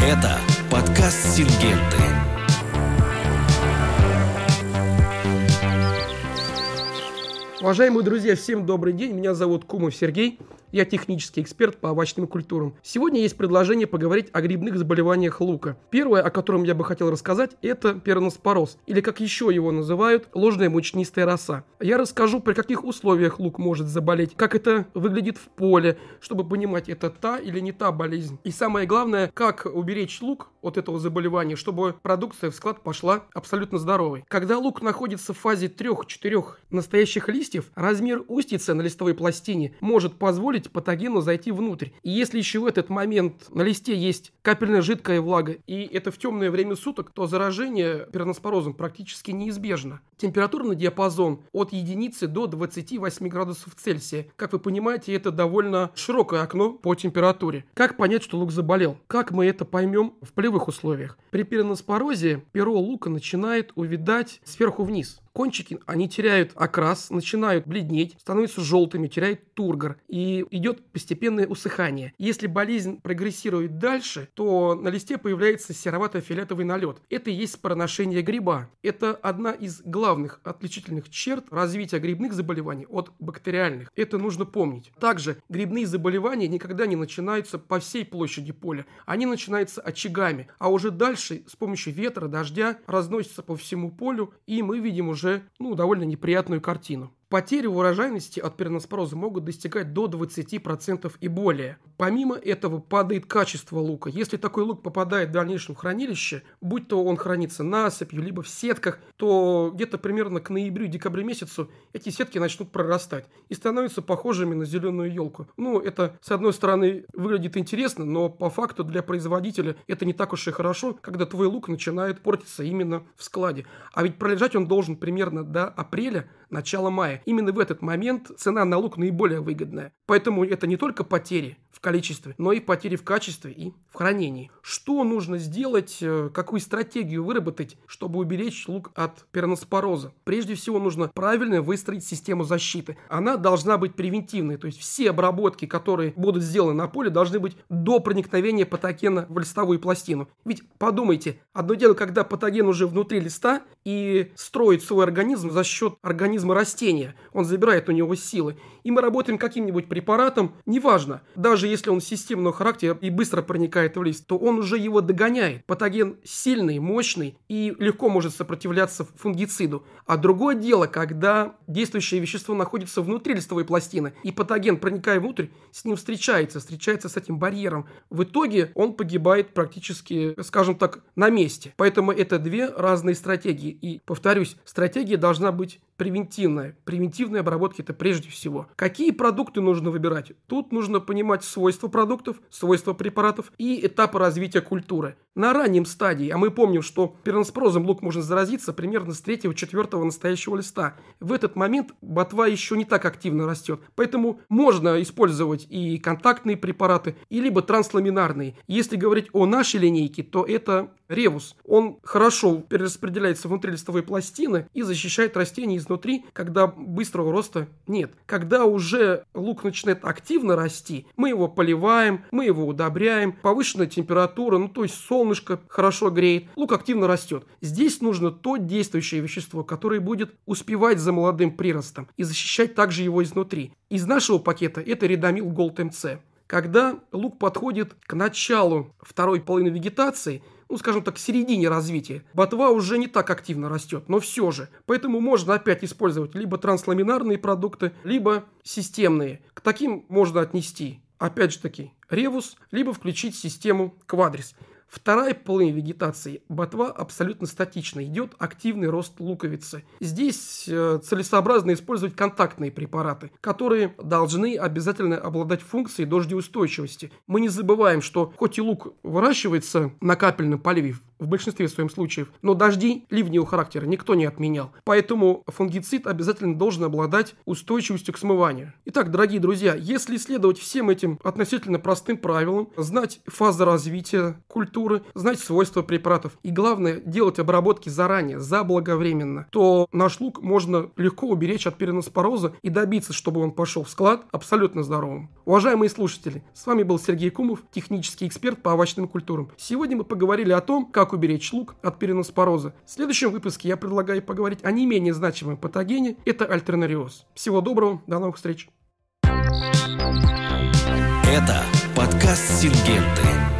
Это подкаст «Сингенты». Уважаемые друзья, всем добрый день. Меня зовут Кумов Сергей. Я технический эксперт по овощным культурам. Сегодня есть предложение поговорить о грибных заболеваниях лука. Первое, о котором я бы хотел рассказать, это пероноспороз, или как еще его называют, ложная мучнистая роса. Я расскажу, при каких условиях лук может заболеть, как это выглядит в поле, чтобы понимать, это та или не та болезнь. И самое главное, как уберечь лук от этого заболевания, чтобы продукция в склад пошла абсолютно здоровой. Когда лук находится в фазе 3-4 настоящих листьев, листьев, размер устицы на листовой пластине может позволить патогену зайти внутрь. И если еще в этот момент на листе есть капельная жидкая влага, и это в темное время суток, то заражение пероноспорозом практически неизбежно. Температурный диапазон от единицы до 28 градусов Цельсия. Как вы понимаете, это довольно широкое окно по температуре. Как понять, что лук заболел? Как мы это поймем в полевых условиях? При пероноспорозе перо лука начинает увидать сверху вниз. Кончики, они теряют окрас, начинают бледнеть, становятся желтыми, теряют тургор и идет постепенное усыхание. Если болезнь прогрессирует дальше, то на листе появляется серовато-фиолетовый налет. Это и есть проношение гриба. Это одна из главных отличительных черт развития грибных заболеваний от бактериальных. Это нужно помнить. Также грибные заболевания никогда не начинаются по всей площади поля. Они начинаются очагами, а уже дальше с помощью ветра, дождя разносятся по всему полю, и мы видим уже уже, ну, довольно неприятную картину. Потери в урожайности от перноспороза могут достигать до 20% и более. Помимо этого падает качество лука. Если такой лук попадает в дальнейшем хранилище, будь то он хранится насыпью, либо в сетках, то где-то примерно к ноябрю-декабрю месяцу эти сетки начнут прорастать и становятся похожими на зеленую елку. Ну, это, с одной стороны, выглядит интересно, но по факту для производителя это не так уж и хорошо, когда твой лук начинает портиться именно в складе. А ведь пролежать он должен примерно до апреля, начало мая. Именно в этот момент цена на лук наиболее выгодная. Поэтому это не только потери, в количестве, но и потери в качестве и в хранении. Что нужно сделать, э, какую стратегию выработать, чтобы уберечь лук от пероноспороза? Прежде всего нужно правильно выстроить систему защиты. Она должна быть превентивной, то есть все обработки, которые будут сделаны на поле, должны быть до проникновения патогена в листовую пластину. Ведь подумайте, одно дело, когда патоген уже внутри листа и строит свой организм за счет организма растения, он забирает у него силы, и мы работаем каким-нибудь препаратом, неважно, даже даже если он системного характера и быстро проникает в лист, то он уже его догоняет. Патоген сильный, мощный и легко может сопротивляться фунгициду. А другое дело, когда действующее вещество находится внутри листовой пластины, и патоген, проникая внутрь, с ним встречается, встречается с этим барьером. В итоге он погибает практически, скажем так, на месте. Поэтому это две разные стратегии. И, повторюсь, стратегия должна быть превентивная. превентивные обработки это прежде всего. Какие продукты нужно выбирать? Тут нужно понимать свойства продуктов, свойства препаратов и этапы развития культуры на раннем стадии, а мы помним, что перонспорозом лук может заразиться примерно с 3-4 настоящего листа. В этот момент ботва еще не так активно растет, поэтому можно использовать и контактные препараты, и либо трансламинарные. Если говорить о нашей линейке, то это ревус. Он хорошо перераспределяется внутри листовой пластины и защищает растение изнутри, когда быстрого роста нет. Когда уже лук начинает активно расти, мы его поливаем, мы его удобряем, повышенная температура, ну то есть солнце, солнышко хорошо греет, лук активно растет. Здесь нужно то действующее вещество, которое будет успевать за молодым приростом и защищать также его изнутри. Из нашего пакета это редамил Голд МЦ. Когда лук подходит к началу второй половины вегетации, ну, скажем так, к середине развития. Ботва уже не так активно растет, но все же. Поэтому можно опять использовать либо трансламинарные продукты, либо системные. К таким можно отнести, опять же таки, ревус, либо включить систему квадрис. Вторая половина вегетации ботва абсолютно статично идет активный рост луковицы. Здесь э, целесообразно использовать контактные препараты, которые должны обязательно обладать функцией дождеустойчивости. Мы не забываем, что хоть и лук выращивается на капельном поливе в большинстве своем случаев. Но дожди ливневого характера никто не отменял. Поэтому фунгицид обязательно должен обладать устойчивостью к смыванию. Итак, дорогие друзья, если следовать всем этим относительно простым правилам, знать фазы развития культуры, знать свойства препаратов и главное делать обработки заранее, заблаговременно, то наш лук можно легко уберечь от переноспороза и добиться, чтобы он пошел в склад абсолютно здоровым. Уважаемые слушатели, с вами был Сергей Кумов, технический эксперт по овощным культурам. Сегодня мы поговорили о том, как как уберечь лук от переноспороза. В следующем выпуске я предлагаю поговорить о не менее значимом патогене – это альтернариоз. Всего доброго, до новых встреч. Это подкаст Сингенты.